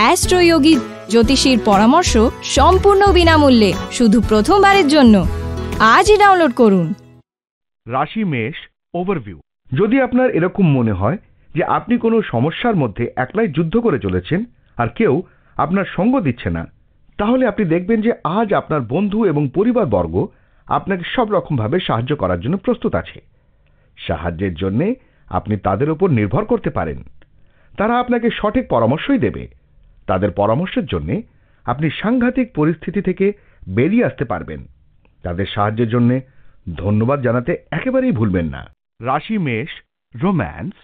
অ্যাস্ট্রোয়োগী জ্যোতিষীর পরামর্শ সম্পূর্ণ বিনামূল্যে শুধু প্রথমবারের জন্য আজই ডাউনলোড করুন রাশি মেষ ওভারভিউ যদি আপনার এরকম মনে হয় যে আপনি কোনো সমস্যার মধ্যে একলাই যুদ্ধ করে চলেছেন আর কেউ আপনার সঙ্গ দিচ্ছে না তাহলে আপনি দেখবেন যে আজ আপনার বন্ধু এবং পরিবারবর্গ আপনাকে সব রকমভাবে সাহায্য করার জন্য প্রস্তুত আছে সাহায্যের জন্যে আপনি তাদের ওপর নির্ভর করতে পারেন তারা আপনাকে সঠিক পরামর্শই দেবে তাদের পরামর্শের জন্য আপনি সাংঘাতিক পরিস্থিতি থেকে বেরিয়ে আসতে পারবেন তাদের সাহায্যের জন্য ধন্যবাদ জানাতে একেবারেই ভুলবেন না রাশি মেষ রোম্যান্স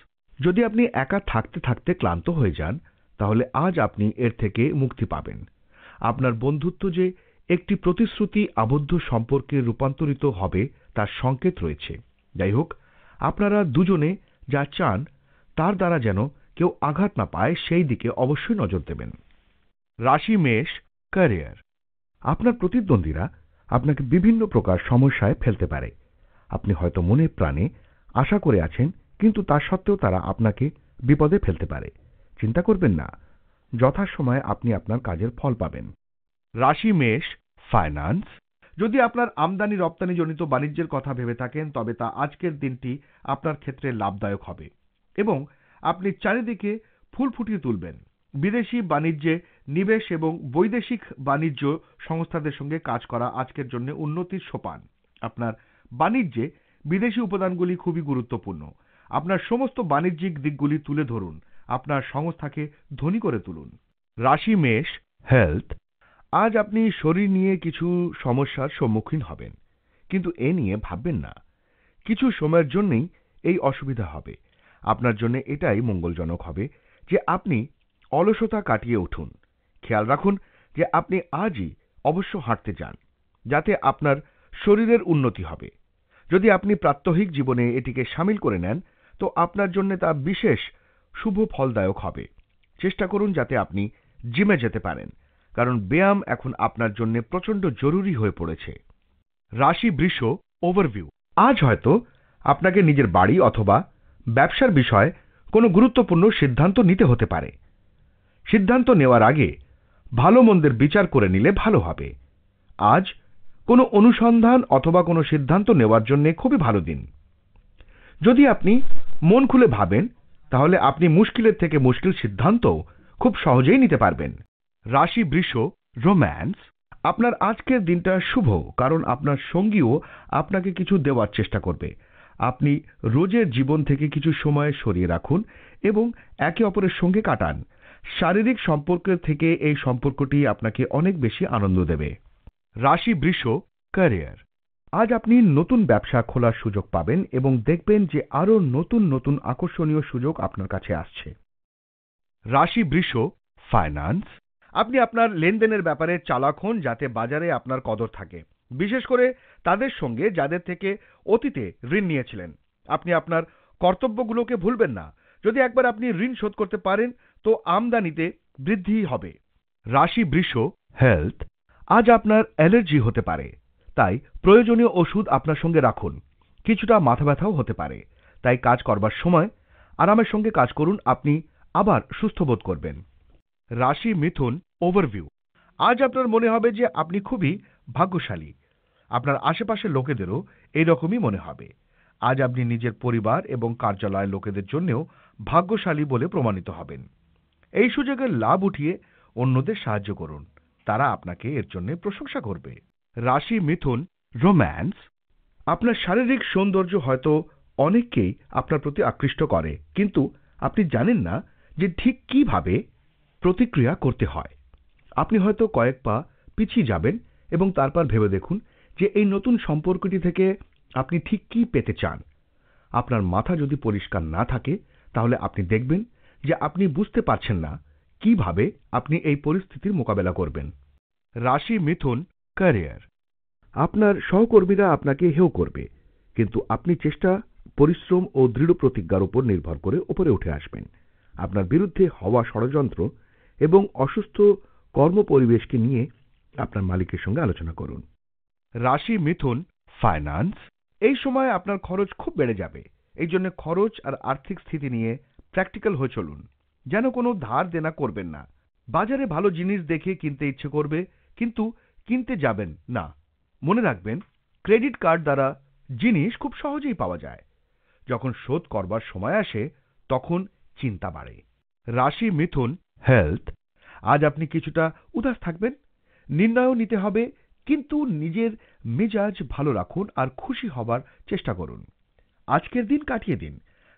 যদি আপনি একা থাকতে থাকতে ক্লান্ত হয়ে যান তাহলে আজ আপনি এর থেকে মুক্তি পাবেন আপনার বন্ধুত্ব যে একটি প্রতিশ্রুতি আবদ্ধ সম্পর্কে রূপান্তরিত হবে তার সংকেত রয়েছে যাই হোক আপনারা দুজনে যা চান তার দ্বারা যেন কেউ আঘাত না পায় সেই দিকে অবশ্যই নজর দেবেন রাশি মেষ ক্যারিয়ার আপনার প্রতিদ্বন্দ্বীরা আপনাকে বিভিন্ন প্রকার সমস্যায় ফেলতে পারে আপনি হয়তো মনে প্রাণে আশা করে আছেন কিন্তু তা সত্ত্বেও তারা আপনাকে বিপদে ফেলতে পারে চিন্তা করবেন না যথাসময়ে আপনি আপনার কাজের ফল পাবেন রাশি মেষ ফাইন্যান্স যদি আপনার আমদানি রপ্তানিজনিত বাণিজ্যের কথা ভেবে থাকেন তবে তা আজকের দিনটি আপনার ক্ষেত্রে লাভদায়ক হবে এবং আপনি চারিদিকে ফুল ফুটিয়ে তুলবেন বিদেশি বাণিজ্যে নিবেশ এবং বৈদেশিক বাণিজ্য সংস্থাদের সঙ্গে কাজ করা আজকের জন্য উন্নতির সোপান আপনার বাণিজ্যে বিদেশি উপাদানগুলি খুবই গুরুত্বপূর্ণ আপনার সমস্ত বাণিজ্যিক দিকগুলি তুলে ধরুন আপনার সংস্থাকে ধনী করে তুলুন রাশি মেষ হেলথ আজ আপনি শরীর নিয়ে কিছু সমস্যার সম্মুখীন হবেন কিন্তু এ নিয়ে ভাববেন না কিছু সময়ের জন্যই এই অসুবিধা হবে আপনার জন্য এটাই মঙ্গলজনক হবে যে আপনি অলসতা কাটিয়ে উঠুন খেয়াল রাখুন যে আপনি আজই অবশ্য হাঁটতে যান যাতে আপনার শরীরের উন্নতি হবে যদি আপনি প্রাত্যহিক জীবনে এটিকে সামিল করে নেন তো আপনার জন্য তা বিশেষ শুভ ফলদায়ক হবে চেষ্টা করুন যাতে আপনি জিমে যেতে পারেন কারণ ব্যায়াম এখন আপনার জন্য প্রচণ্ড জরুরি হয়ে পড়েছে রাশি বৃষ ওভারভিউ আজ হয়তো আপনাকে নিজের বাড়ি অথবা ব্যবসার বিষয়ে কোনো গুরুত্বপূর্ণ সিদ্ধান্ত নিতে হতে পারে সিদ্ধান্ত নেওয়ার আগে ভালো মন্দের বিচার করে নিলে ভালো হবে আজ কোনো অনুসন্ধান অথবা কোনো সিদ্ধান্ত নেওয়ার জন্য খুবই ভালো দিন যদি আপনি মন খুলে ভাবেন তাহলে আপনি মুশকিলের থেকে মুশকিল সিদ্ধান্ত খুব সহজেই নিতে পারবেন রাশি বৃষ রোম্যান্স আপনার আজকের দিনটা শুভ কারণ আপনার সঙ্গীও আপনাকে কিছু দেওয়ার চেষ্টা করবে আপনি রোজের জীবন থেকে কিছু সময় সরিয়ে রাখুন এবং একে অপরের সঙ্গে কাটান শারীরিক সম্পর্কের থেকে এই সম্পর্কটি আপনাকে অনেক বেশি আনন্দ দেবে রাশি বৃষ ক্যারিয়ার আজ আপনি নতুন ব্যবসা খোলার সুযোগ পাবেন এবং দেখবেন যে আরও নতুন নতুন আকর্ষণীয় সুযোগ আপনার কাছে আসছে রাশি বৃষ ফাইন্যান্স আপনি আপনার লেনদেনের ব্যাপারে চালাক হন যাতে বাজারে আপনার কদর থাকে বিশেষ করে তাদের সঙ্গে যাদের থেকে অতীতে ঋণ নিয়েছিলেন আপনি আপনার কর্তব্যগুলোকে ভুলবেন না যদি একবার আপনি ঋণ শোধ করতে পারেন তো আমদানিতে বৃদ্ধি হবে রাশি বৃষ হেলথ আজ আপনার অ্যালার্জি হতে পারে তাই প্রয়োজনীয় ওষুধ আপনার সঙ্গে রাখুন কিছুটা মাথা ব্যথাও হতে পারে তাই কাজ করবার সময় আরামের সঙ্গে কাজ করুন আপনি আবার সুস্থ বোধ করবেন রাশি মিথুন ওভারভিউ আজ আপনার মনে হবে যে আপনি খুবই ভাগ্যশালী আপনার আশেপাশের লোকেদেরও এইরকমই মনে হবে আজ আপনি নিজের পরিবার এবং কার্যালয়ের লোকেদের জন্যেও ভাগ্যশালী বলে প্রমাণিত হবেন এই সুযোগের লাভ উঠিয়ে অন্যদের সাহায্য করুন তারা আপনাকে এর জন্য প্রশংসা করবে রাশি মিথুন রোম্যান্স আপনার শারীরিক সৌন্দর্য হয়তো অনেককেই আপনার প্রতি আকৃষ্ট করে কিন্তু আপনি জানেন না যে ঠিক কিভাবে প্রতিক্রিয়া করতে হয় আপনি হয়তো কয়েক পা পিছিয়ে যাবেন এবং তারপর ভেবে দেখুন যে এই নতুন সম্পর্কটি থেকে আপনি ঠিক কি পেতে চান আপনার মাথা যদি পরিষ্কার না থাকে তাহলে আপনি দেখবেন যে আপনি বুঝতে পারছেন না কিভাবে আপনি এই পরিস্থিতির মোকাবেলা করবেন রাশি মিথুন ক্যারিয়ার আপনার সহকর্মীরা আপনাকে হেউ করবে কিন্তু আপনি চেষ্টা পরিশ্রম ও দৃঢ় প্রতিজ্ঞার উপর নির্ভর করে ওপরে উঠে আসবেন আপনার বিরুদ্ধে হওয়া ষড়যন্ত্র এবং অসুস্থ কর্মপরিবেশকে নিয়ে আপনার মালিকের সঙ্গে আলোচনা করুন রাশি মিথুন ফাইন্যান্স এই সময় আপনার খরচ খুব বেড়ে যাবে এই জন্য খরচ আর আর্থিক স্থিতি নিয়ে প্র্যাকটিক্যাল হয়ে চলুন যেন কোনো ধার দেনা করবেন না বাজারে ভালো জিনিস দেখে কিনতে ইচ্ছে করবে কিন্তু কিনতে যাবেন না মনে রাখবেন ক্রেডিট কার্ড দ্বারা জিনিস খুব সহজেই পাওয়া যায় যখন শোধ করবার সময় আসে তখন চিন্তা বাড়ে রাশি মিথুন হেলথ আজ আপনি কিছুটা উদাস থাকবেন নির্ণয়ও নিতে হবে কিন্তু নিজের মেজাজ ভালো রাখুন আর খুশি হবার চেষ্টা করুন আজকের দিন কাটিয়ে দিন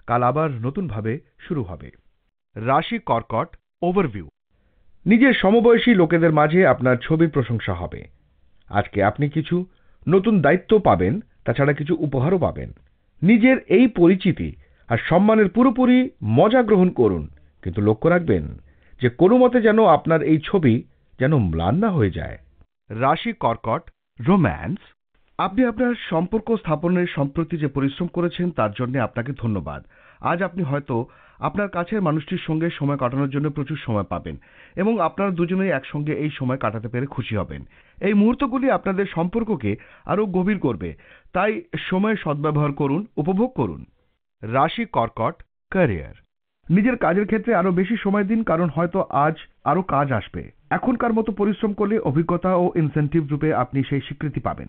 কাল আবার নতুনভাবে শুরু হবে রাশি কর্কট ওভারভিউ নিজের সমবয়সী লোকেদের মাঝে আপনার ছবির প্রশংসা হবে আজকে আপনি কিছু নতুন দায়িত্ব পাবেন তাছাড়া কিছু উপহারও পাবেন নিজের এই পরিচিতি আর সম্মানের পুরোপুরি মজা গ্রহণ করুন কিন্তু লক্ষ্য রাখবেন যে কোনো মতে যেন আপনার এই ছবি যেন ম্লান না হয়ে যায় রাশি কর্কট রোম্যান্স আপনি আপনার সম্পর্ক স্থাপনের সম্প্রতি যে পরিশ্রম করেছেন তার জন্য আপনাকে ধন্যবাদ আজ আপনি হয়তো আপনার কাছের মানুষটির সঙ্গে সময় কাটানোর জন্য প্রচুর সময় পাবেন এবং আপনারা দুজনেই একসঙ্গে এই সময় কাটাতে পেরে খুশি হবেন এই মুহূর্তগুলি আপনাদের সম্পর্ককে আরও গভীর করবে তাই সময় সদ্ব্যবহার করুন উপভোগ করুন রাশি কর্কট ক্যারিয়ার নিজের কাজের ক্ষেত্রে আরো বেশি সময় দিন কারণ হয়তো আজ আরো কাজ আসবে এখনকার মতো পরিশ্রম করলে অভিজ্ঞতা ও ইনসেন্টিভ রূপে আপনি সেই স্বীকৃতি পাবেন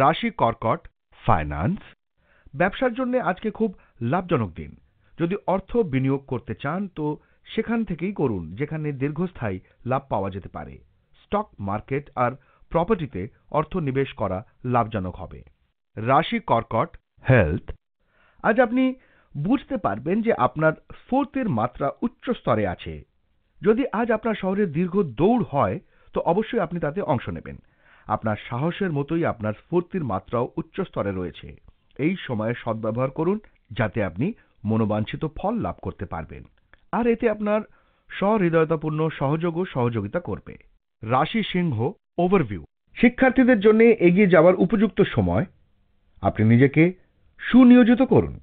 রাশি কর্কট ফাইন্যান্স ব্যবসার জন্য আজকে খুব লাভজনক দিন যদি অর্থ বিনিয়োগ করতে চান তো সেখান থেকেই করুন যেখানে দীর্ঘস্থায়ী লাভ পাওয়া যেতে পারে স্টক মার্কেট আর প্রপার্টিতে অর্থ নিবেশ করা লাভজনক হবে রাশি কর্কট হেলথ আজ আপনি বুঝতে পারবেন যে আপনার ফোর্থের মাত্রা উচ্চ স্তরে আছে যদি আজ আপনার শহরে দীর্ঘ দৌড় হয় তো অবশ্যই আপনি তাতে অংশ নেবেন আপনার সাহসের মতোই আপনার স্ফূর্তির মাত্রাও উচ্চ স্তরে রয়েছে এই সময়ে সদ্ব্যবহার করুন যাতে আপনি মনোবাঞ্ছিত ফল লাভ করতে পারবেন আর এতে আপনার সহৃদয়তাপূর্ণ সহযোগ ও সহযোগিতা করবে রাশি সিংহ ওভারভিউ শিক্ষার্থীদের জন্য এগিয়ে যাওয়ার উপযুক্ত সময় আপনি নিজেকে সুনিয়োজিত করুন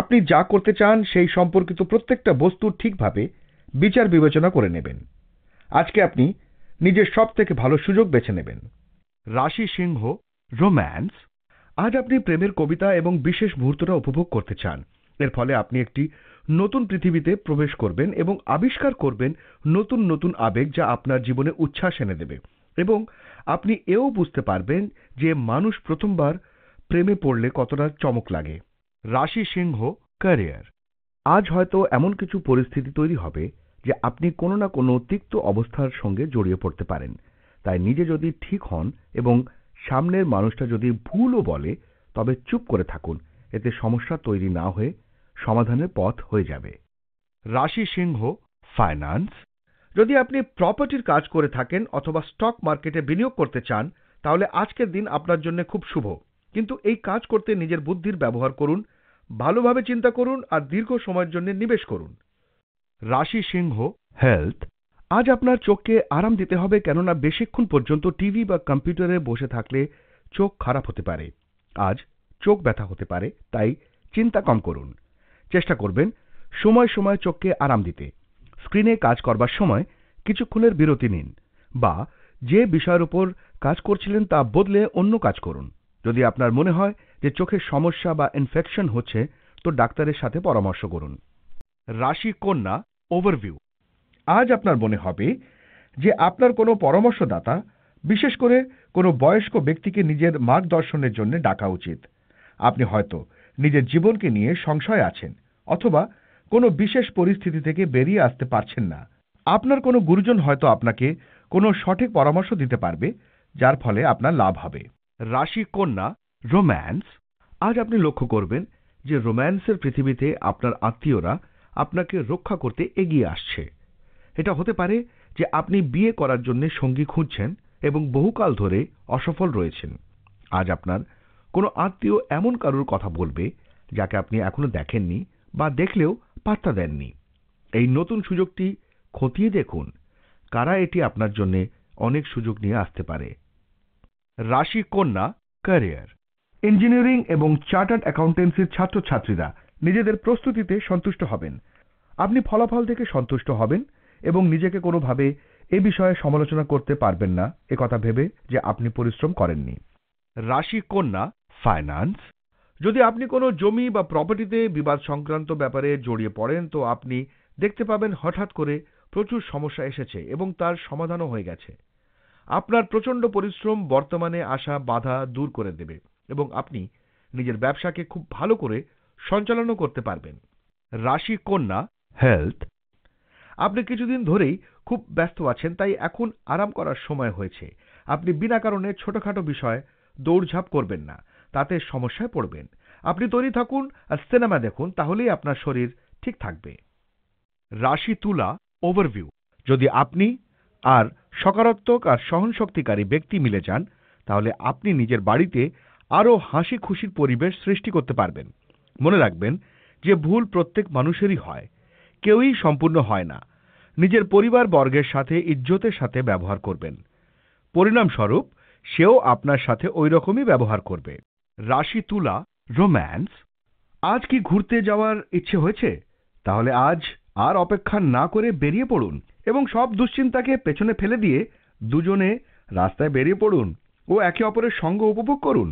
আপনি যা করতে চান সেই সম্পর্কিত প্রত্যেকটা বস্তুর ঠিকভাবে বিচার বিবেচনা করে নেবেন আজকে আপনি নিজের সব থেকে ভালো সুযোগ বেছে নেবেন রাশি সিংহ রোম্যান্স আজ আপনি প্রেমের কবিতা এবং বিশেষ মুহূর্তটা উপভোগ করতে চান এর ফলে আপনি একটি নতুন পৃথিবীতে প্রবেশ করবেন এবং আবিষ্কার করবেন নতুন নতুন আবেগ যা আপনার জীবনে উচ্ছ্বাস এনে দেবে এবং আপনি এও বুঝতে পারবেন যে মানুষ প্রথমবার প্রেমে পড়লে কতটা চমক লাগে রাশি সিংহ ক্যারিয়ার আজ হয়তো এমন কিছু পরিস্থিতি তৈরি হবে যে আপনি কোনো না কোনো তিক্ত অবস্থার সঙ্গে জড়িয়ে পড়তে পারেন তাই নিজে যদি ঠিক হন এবং সামনের মানুষটা যদি ভুলও বলে তবে চুপ করে থাকুন এতে সমস্যা তৈরি না হয়ে সমাধানের পথ হয়ে যাবে রাশি সিংহ ফাইন্যান্স যদি আপনি প্রপার্টির কাজ করে থাকেন অথবা স্টক মার্কেটে বিনিয়োগ করতে চান তাহলে আজকের দিন আপনার জন্য খুব শুভ কিন্তু এই কাজ করতে নিজের বুদ্ধির ব্যবহার করুন ভালোভাবে চিন্তা করুন আর দীর্ঘ সময়ের জন্য নিবেশ করুন রাশি সিংহ হেলথ আজ আপনার চোখকে আরাম দিতে হবে কেননা বেশিক্ষণ পর্যন্ত টিভি বা কম্পিউটারে বসে থাকলে চোখ খারাপ হতে পারে আজ চোখ ব্যথা হতে পারে তাই চিন্তা কম করুন চেষ্টা করবেন সময় সময় চোখকে আরাম দিতে স্ক্রিনে কাজ করবার সময় কিছুক্ষণের বিরতি নিন বা যে বিষয়ের উপর কাজ করছিলেন তা বদলে অন্য কাজ করুন যদি আপনার মনে হয় যে চোখের সমস্যা বা ইনফেকশন হচ্ছে তো ডাক্তারের সাথে পরামর্শ করুন রাশি কন্যা ওভারভিউ আজ আপনার মনে হবে যে আপনার কোনো পরামর্শদাতা বিশেষ করে কোনো বয়স্ক ব্যক্তিকে নিজের মার্গদর্শনের জন্য ডাকা উচিত আপনি হয়তো নিজের জীবনকে নিয়ে সংশয় আছেন অথবা কোনো বিশেষ পরিস্থিতি থেকে বেরিয়ে আসতে পারছেন না আপনার কোনো গুরুজন হয়তো আপনাকে কোনো সঠিক পরামর্শ দিতে পারবে যার ফলে আপনার লাভ হবে রাশি কন্যা রোম্যান্স আজ আপনি লক্ষ্য করবেন যে রোম্যান্সের পৃথিবীতে আপনার আত্মীয়রা আপনাকে রক্ষা করতে এগিয়ে আসছে এটা হতে পারে যে আপনি বিয়ে করার জন্য সঙ্গী খুঁজছেন এবং বহুকাল ধরে অসফল রয়েছেন আজ আপনার কোনো আত্মীয় এমন কারুর কথা বলবে যাকে আপনি এখনো দেখেননি বা দেখলেও পাত্তা দেননি এই নতুন সুযোগটি খতিয়ে দেখুন কারা এটি আপনার জন্য অনেক সুযোগ নিয়ে আসতে পারে রাশি কন্যা ক্যারিয়ার ইঞ্জিনিয়ারিং এবং চার্টার্ড অ্যাকাউন্টেন্সির ছাত্রছাত্রীরা নিজেদের প্রস্তুতিতে সন্তুষ্ট হবেন আপনি ফলাফল থেকে সন্তুষ্ট হবেন এবং নিজেকে কোনোভাবে এ বিষয়ে সমালোচনা করতে পারবেন না একথা ভেবে যে আপনি পরিশ্রম করেননি রাশি কন্যা ফাইন্যান্স যদি আপনি কোনো জমি বা প্রপার্টিতে বিবাদ সংক্রান্ত ব্যাপারে জড়িয়ে পড়েন তো আপনি দেখতে পাবেন হঠাৎ করে প্রচুর সমস্যা এসেছে এবং তার সমাধানও হয়ে গেছে আপনার প্রচণ্ড পরিশ্রম বর্তমানে আসা বাধা দূর করে দেবে এবং আপনি নিজের ব্যবসাকে খুব ভালো করে সঞ্চালনও করতে পারবেন রাশি কন্যা হেলথ আপনি কিছুদিন ধরেই খুব ব্যস্ত আছেন তাই এখন আরাম করার সময় হয়েছে আপনি বিনা কারণে ছোটখাটো বিষয় দৌড়ঝাঁপ করবেন না তাতে সমস্যায় পড়বেন আপনি তৈরি থাকুন আর সিনেমা দেখুন তাহলেই আপনার শরীর ঠিক থাকবে রাশি তুলা ওভারভিউ যদি আপনি আর সকারাত্মক আর সহনশক্তিকারী ব্যক্তি মিলে যান তাহলে আপনি নিজের বাড়িতে আরও হাসি খুশির পরিবেশ সৃষ্টি করতে পারবেন মনে রাখবেন যে ভুল প্রত্যেক মানুষেরই হয় কেউই সম্পূর্ণ হয় না নিজের পরিবার বর্গের সাথে ইজ্জতের সাথে ব্যবহার করবেন পরিণামস্বরূপ সেও আপনার সাথে ওই রকমই ব্যবহার করবে রাশি তুলা রোম্যান্স আজ কি ঘুরতে যাওয়ার ইচ্ছে হয়েছে তাহলে আজ আর অপেক্ষা না করে বেরিয়ে পড়ুন এবং সব দুশ্চিন্তাকে পেছনে ফেলে দিয়ে দুজনে রাস্তায় বেরিয়ে পড়ুন ও একে অপরের সঙ্গ উপভোগ করুন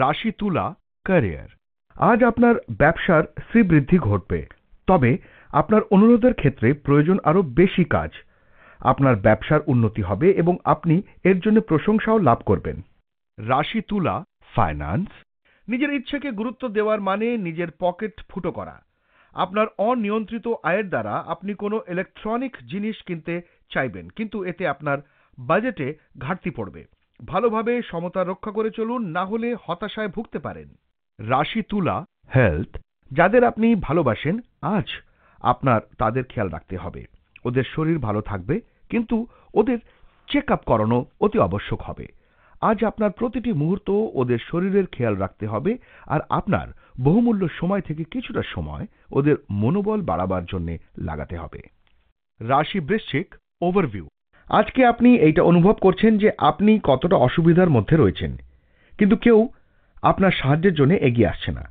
রাশি তুলা ক্যারিয়ার আজ আপনার ব্যবসার শ্রীবৃদ্ধি ঘটবে তবে আপনার অনুরোধের ক্ষেত্রে প্রয়োজন আরও বেশি কাজ আপনার ব্যবসার উন্নতি হবে এবং আপনি এর জন্য প্রশংসাও লাভ করবেন রাশি তুলা ফাইন্যান্স নিজের ইচ্ছেকে গুরুত্ব দেওয়ার মানে নিজের পকেট ফুটো করা আপনার অনিয়ন্ত্রিত আয়ের দ্বারা আপনি কোনো ইলেকট্রনিক জিনিস কিনতে চাইবেন কিন্তু এতে আপনার বাজেটে ঘাটতি পড়বে ভালোভাবে সমতা রক্ষা করে চলুন না হলে হতাশায় ভুগতে পারেন রাশি তুলা হেলথ যাদের আপনি ভালোবাসেন আজ আপনার তাদের খেয়াল রাখতে হবে ওদের শরীর ভালো থাকবে কিন্তু ওদের চেক আপ করানো অতি আবশ্যক হবে আজ আপনার প্রতিটি মুহূর্ত ওদের শরীরের খেয়াল রাখতে হবে আর আপনার বহুমূল্য সময় থেকে কিছুটা সময় ওদের মনোবল বাড়াবার জন্য লাগাতে হবে রাশি বৃশ্চিক ওভারভিউ আজকে আপনি এইটা অনুভব করছেন যে আপনি কতটা অসুবিধার মধ্যে রয়েছেন কিন্তু কেউ আপনার সাহায্যের জন্য এগিয়ে আসছে না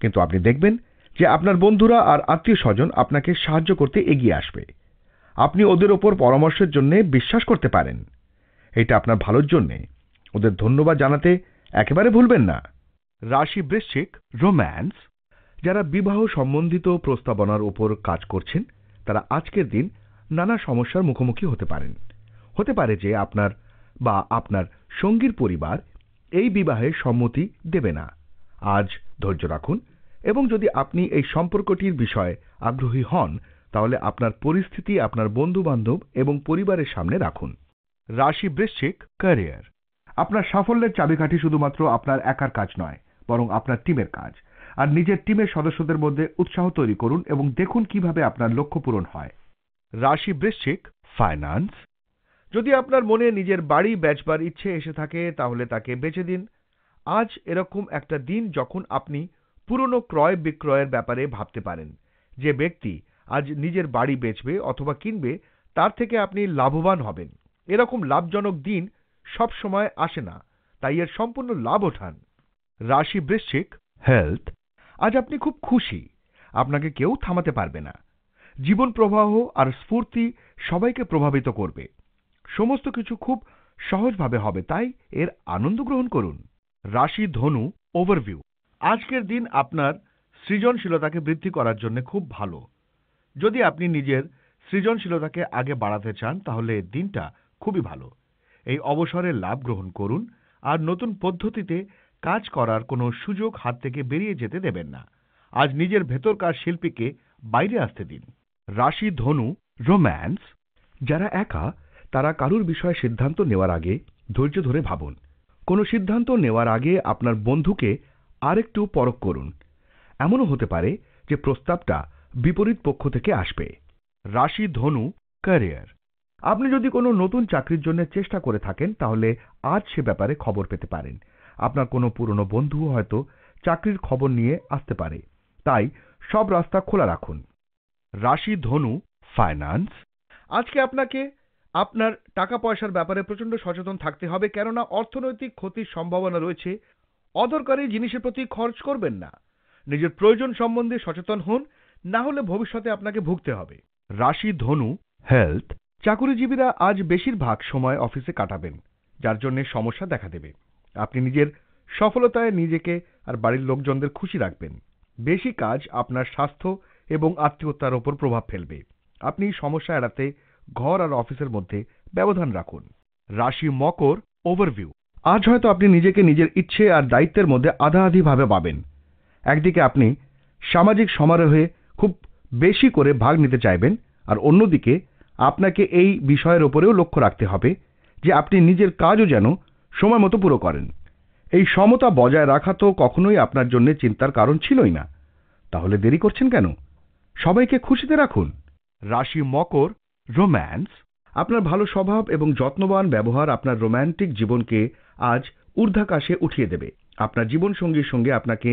কিন্তু আপনি দেখবেন যে আপনার বন্ধুরা আর আত্মীয় স্বজন আপনাকে সাহায্য করতে এগিয়ে আসবে আপনি ওদের ওপর পরামর্শের জন্য বিশ্বাস করতে পারেন এটা আপনার ভালোর জন্যে ওদের ধন্যবাদ জানাতে একেবারে ভুলবেন না রাশি বৃশ্চিক রোম্যান্স যারা বিবাহ সম্বন্ধিত প্রস্তাবনার ওপর কাজ করছেন তারা আজকের দিন নানা সমস্যার মুখোমুখি হতে পারেন হতে পারে যে আপনার বা আপনার সঙ্গীর পরিবার এই বিবাহে সম্মতি দেবে না আজ ধৈর্য রাখুন এবং যদি আপনি এই সম্পর্কটির বিষয়ে আগ্রহী হন তাহলে আপনার পরিস্থিতি আপনার বন্ধু বান্ধব এবং পরিবারের সামনে রাখুন রাশি বৃশ্চিক ক্যারিয়ার আপনার সাফল্যের চাবিকাঠি শুধুমাত্র আপনার একার কাজ নয় বরং আপনার টিমের কাজ আর নিজের টিমের সদস্যদের মধ্যে উৎসাহ তৈরি করুন এবং দেখুন কিভাবে আপনার লক্ষ্য পূরণ হয় রাশি বৃশ্চিক ফাইন্যান্স যদি আপনার মনে নিজের বাড়ি বেচবার ইচ্ছে এসে থাকে তাহলে তাকে বেঁচে দিন আজ এরকম একটা দিন যখন আপনি পুরনো ক্রয় বিক্রয়ের ব্যাপারে ভাবতে পারেন যে ব্যক্তি আজ নিজের বাড়ি বেচবে অথবা কিনবে তার থেকে আপনি লাভবান হবেন এরকম লাভজনক দিন সব সময় আসে না তাই এর সম্পূর্ণ লাভ ওঠান রাশি বৃশ্চিক হেলথ আজ আপনি খুব খুশি আপনাকে কেউ থামাতে পারবে না জীবন প্রবাহ আর স্ফূর্তি সবাইকে প্রভাবিত করবে সমস্ত কিছু খুব সহজভাবে হবে তাই এর আনন্দ গ্রহণ করুন রাশি ধনু ওভারভিউ আজকের দিন আপনার সৃজনশীলতাকে বৃদ্ধি করার জন্য খুব ভালো যদি আপনি নিজের সৃজনশীলতাকে আগে বাড়াতে চান তাহলে দিনটা খুবই ভালো এই অবসরের লাভ গ্রহণ করুন আর নতুন পদ্ধতিতে কাজ করার কোনো সুযোগ হাত থেকে বেরিয়ে যেতে দেবেন না আজ নিজের ভেতরকার শিল্পীকে বাইরে আসতে দিন রাশি ধনু রোম্যান্স যারা একা তারা কারুর বিষয়ে সিদ্ধান্ত নেওয়ার আগে ধৈর্য ধরে ভাবুন কোনো সিদ্ধান্ত নেওয়ার আগে আপনার বন্ধুকে আরেকটু পরখ করুন এমনও হতে পারে যে প্রস্তাবটা বিপরীত পক্ষ থেকে আসবে রাশি ধনু ক্যারিয়ার আপনি যদি কোনো নতুন চাকরির জন্য চেষ্টা করে থাকেন তাহলে আজ সে ব্যাপারে খবর পেতে পারেন আপনার কোনো পুরনো বন্ধু হয়তো চাকরির খবর নিয়ে আসতে পারে তাই সব রাস্তা খোলা রাখুন রাশি ধনু ফাইন্যান্স আজকে আপনাকে আপনার টাকা পয়সার ব্যাপারে প্রচণ্ড সচেতন থাকতে হবে কেননা অর্থনৈতিক ক্ষতির সম্ভাবনা রয়েছে অদরকারি জিনিসের প্রতি খরচ করবেন না নিজের প্রয়োজন সম্বন্ধে সচেতন হন না হলে ভবিষ্যতে আপনাকে ভুগতে হবে রাশি ধনু হেলথ চাকুরিজীবীরা আজ বেশিরভাগ সময় অফিসে কাটাবেন যার জন্য সমস্যা দেখা দেবে আপনি নিজের সফলতায় নিজেকে আর বাড়ির লোকজনদের খুশি রাখবেন বেশি কাজ আপনার স্বাস্থ্য এবং আত্মীয়তার ওপর প্রভাব ফেলবে আপনি সমস্যা এড়াতে ঘর আর অফিসের মধ্যে ব্যবধান রাখুন রাশি মকর ওভারভিউ আজ হয়তো আপনি নিজেকে নিজের ইচ্ছে আর দায়িত্বের মধ্যে আধাআধিভাবে পাবেন একদিকে আপনি সামাজিক সমারোহে খুব বেশি করে ভাগ নিতে চাইবেন আর অন্যদিকে আপনাকে এই বিষয়ের ওপরেও লক্ষ্য রাখতে হবে যে আপনি নিজের কাজও যেন সময় মতো পুরো করেন এই সমতা বজায় রাখা তো কখনোই আপনার জন্য চিন্তার কারণ ছিলই না তাহলে দেরি করছেন কেন সবাইকে খুশিতে রাখুন রাশি মকর রোম্যান্স আপনার ভালো স্বভাব এবং যত্নবান ব্যবহার আপনার রোম্যান্টিক জীবনকে আজ ঊর্ধ্বাকাশে উঠিয়ে দেবে আপনার জীবনসঙ্গীর সঙ্গে আপনাকে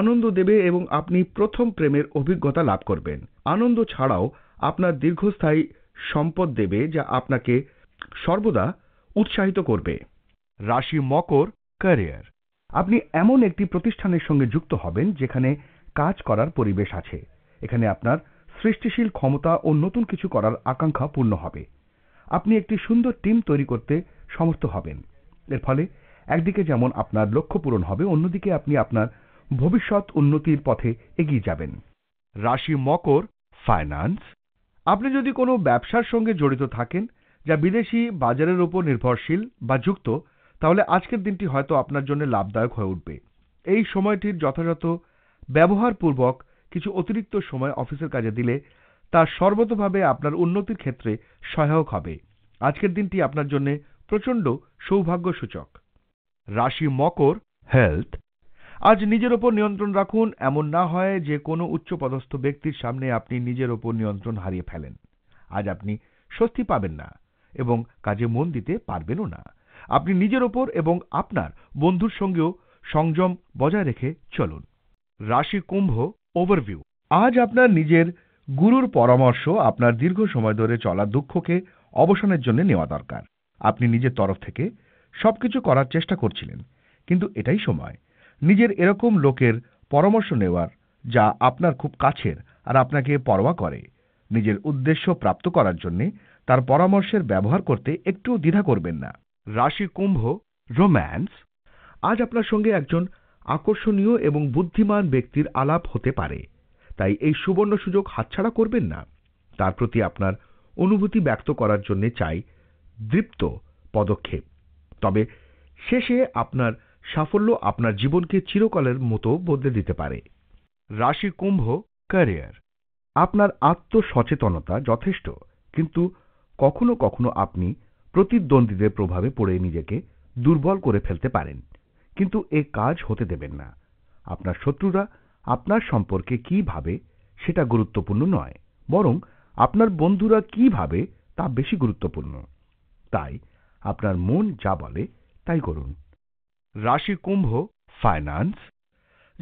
আনন্দ দেবে এবং আপনি প্রথম প্রেমের অভিজ্ঞতা লাভ করবেন আনন্দ ছাড়াও আপনার দীর্ঘস্থায়ী সম্পদ দেবে যা আপনাকে সর্বদা উৎসাহিত করবে রাশি মকর ক্যারিয়ার আপনি এমন একটি প্রতিষ্ঠানের সঙ্গে যুক্ত হবেন যেখানে কাজ করার পরিবেশ আছে এখানে আপনার সৃষ্টিশীল ক্ষমতা ও নতুন কিছু করার আকাঙ্ক্ষা পূর্ণ হবে আপনি একটি সুন্দর টিম তৈরি করতে সমর্থ হবেন এর ফলে একদিকে যেমন আপনার লক্ষ্য পূরণ হবে অন্যদিকে আপনি আপনার ভবিষ্যৎ উন্নতির পথে এগিয়ে যাবেন রাশি মকর ফাইন্যান্স আপনি যদি কোনো ব্যবসার সঙ্গে জড়িত থাকেন যা বিদেশি বাজারের ওপর নির্ভরশীল বা যুক্ত তাহলে আজকের দিনটি হয়তো আপনার জন্য লাভদায়ক হয়ে উঠবে এই সময়টির যথাযথ ব্যবহারপূর্বক কিছু অতিরিক্ত সময় অফিসের কাজে দিলে তা সর্বতভাবে আপনার উন্নতির ক্ষেত্রে সহায়ক হবে আজকের দিনটি আপনার জন্য প্রচণ্ড সৌভাগ্যসূচক রাশি মকর হেলথ আজ নিজের ওপর নিয়ন্ত্রণ রাখুন এমন না হয় যে কোনো উচ্চপদস্থ ব্যক্তির সামনে আপনি নিজের ওপর নিয়ন্ত্রণ হারিয়ে ফেলেন আজ আপনি স্বস্তি পাবেন না এবং কাজে মন দিতে পারবেনও না আপনি নিজের ওপর এবং আপনার বন্ধুর সঙ্গেও সংযম বজায় রেখে চলুন রাশি কুম্ভ ওভারভিউ আজ আপনার নিজের গুরুর পরামর্শ আপনার দীর্ঘ সময় ধরে চলা দুঃখকে অবসানের জন্য নেওয়া দরকার আপনি নিজের তরফ থেকে সবকিছু করার চেষ্টা করছিলেন কিন্তু এটাই সময় নিজের এরকম লোকের পরামর্শ নেওয়ার যা আপনার খুব কাছের আর আপনাকে পরোয়া করে নিজের উদ্দেশ্য প্রাপ্ত করার জন্যে তার পরামর্শের ব্যবহার করতে একটু দ্বিধা করবেন না রাশি কুম্ভ রোম্যান্স আজ আপনার সঙ্গে একজন আকর্ষণীয় এবং বুদ্ধিমান ব্যক্তির আলাপ হতে পারে তাই এই সুবর্ণ সুযোগ হাতছাড়া করবেন না তার প্রতি আপনার অনুভূতি ব্যক্ত করার জন্য চাই দৃপ্ত পদক্ষেপ তবে শেষে আপনার সাফল্য আপনার জীবনকে চিরকালের মতো বদলে দিতে পারে রাশি কুম্ভ ক্যারিয়ার আপনার আত্মসচেতনতা যথেষ্ট কিন্তু কখনো কখনো আপনি প্রতিদ্বন্দ্বীদের প্রভাবে পড়ে নিজেকে দুর্বল করে ফেলতে পারেন কিন্তু এ কাজ হতে দেবেন না আপনার শত্রুরা আপনার সম্পর্কে কি ভাবে সেটা গুরুত্বপূর্ণ নয় বরং আপনার বন্ধুরা কি ভাবে তা বেশি গুরুত্বপূর্ণ তাই আপনার মন যা বলে তাই করুন রাশি কুম্ভ ফাইন্যান্স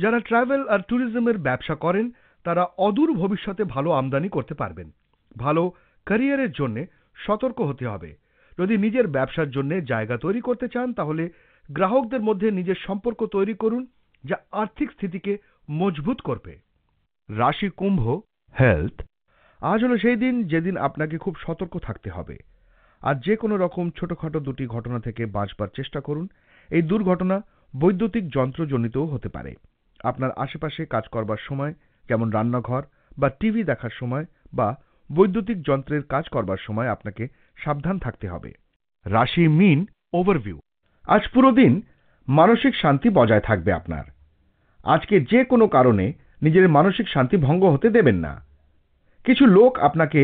যারা ট্রাভেল আর ট্যুরিজমের ব্যবসা করেন তারা অদূর ভবিষ্যতে ভালো আমদানি করতে পারবেন ভালো ক্যারিয়ারের জন্য সতর্ক হতে হবে যদি নিজের ব্যবসার জন্য জায়গা তৈরি করতে চান তাহলে গ্রাহকদের মধ্যে নিজের সম্পর্ক তৈরি করুন যা আর্থিক স্থিতিকে মজবুত করবে রাশি কুম্ভ হেলথ আজ হলো সেই দিন যেদিন আপনাকে খুব সতর্ক থাকতে হবে আর যে কোনো রকম ছোটখাটো দুটি ঘটনা থেকে বাঁচবার চেষ্টা করুন এই দুর্ঘটনা বৈদ্যুতিক যন্ত্রজনিতও হতে পারে আপনার আশেপাশে কাজ করবার সময় যেমন রান্নাঘর বা টিভি দেখার সময় বা বৈদ্যুতিক যন্ত্রের কাজ করবার সময় আপনাকে সাবধান থাকতে হবে রাশি মিন ওভারভিউ আজ পুরো দিন মানসিক শান্তি বজায় থাকবে আপনার আজকে যে কোনো কারণে নিজের মানসিক শান্তি ভঙ্গ হতে দেবেন না কিছু লোক আপনাকে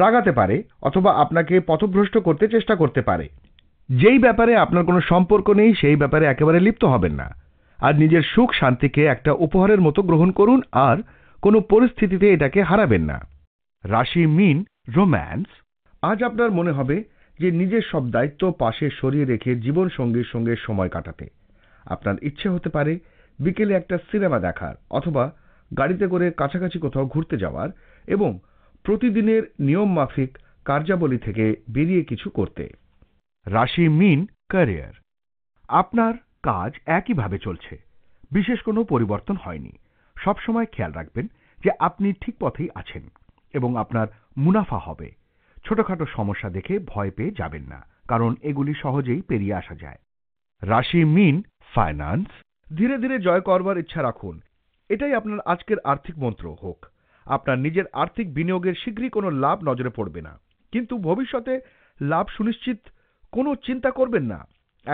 রাগাতে পারে অথবা আপনাকে পথভ্রষ্ট করতে চেষ্টা করতে পারে যেই ব্যাপারে আপনার কোনো সম্পর্ক নেই সেই ব্যাপারে একেবারে লিপ্ত হবেন না আর নিজের সুখ শান্তিকে একটা উপহারের মতো গ্রহণ করুন আর কোনো পরিস্থিতিতে এটাকে হারাবেন না রাশি মিন রোম্যান্স আজ আপনার মনে হবে যে নিজের সব দায়িত্ব পাশে সরিয়ে রেখে জীবন সঙ্গীর সঙ্গে সময় কাটাতে আপনার ইচ্ছে হতে পারে বিকেলে একটা সিনেমা দেখার অথবা গাড়িতে করে কাছাকাছি কোথাও ঘুরতে যাওয়ার এবং প্রতিদিনের নিয়মমাফিক কার্যাবলী থেকে বেরিয়ে কিছু করতে রাশি মিন ক্যারিয়ার আপনার কাজ একইভাবে চলছে বিশেষ কোনো পরিবর্তন হয়নি সবসময় খেয়াল রাখবেন যে আপনি ঠিক পথেই আছেন এবং আপনার মুনাফা হবে ছোটখাটো সমস্যা দেখে ভয় পেয়ে যাবেন না কারণ এগুলি সহজেই পেরিয়ে আসা যায় রাশি মিন ফাইন্যান্স ধীরে ধীরে জয় করবার ইচ্ছা রাখুন এটাই আপনার আজকের আর্থিক মন্ত্র হোক আপনার নিজের আর্থিক বিনিয়োগের শীঘ্রই কোনো লাভ নজরে পড়বে না কিন্তু ভবিষ্যতে লাভ সুনিশ্চিত কোনো চিন্তা করবেন না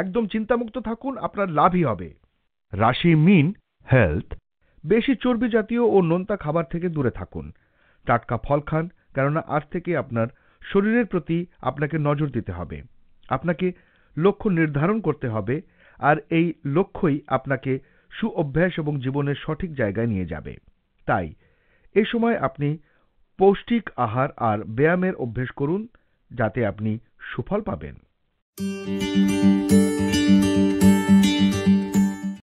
একদম চিন্তামুক্ত থাকুন আপনার লাভই হবে রাশি মিন হেলথ বেশি চর্বি জাতীয় ও নোনতা খাবার থেকে দূরে থাকুন টাটকা ফল খান কেননা আজ থেকে আপনার শরীরের প্রতি আপনাকে নজর দিতে হবে আপনাকে লক্ষ্য নির্ধারণ করতে হবে আর এই লক্ষ্যই আপনাকে সুঅভ্যাস এবং জীবনের সঠিক জায়গায় নিয়ে যাবে তাই এ সময় আপনি পৌষ্টিক আহার আর ব্যায়ামের অভ্যেস করুন যাতে আপনি সুফল পাবেন you.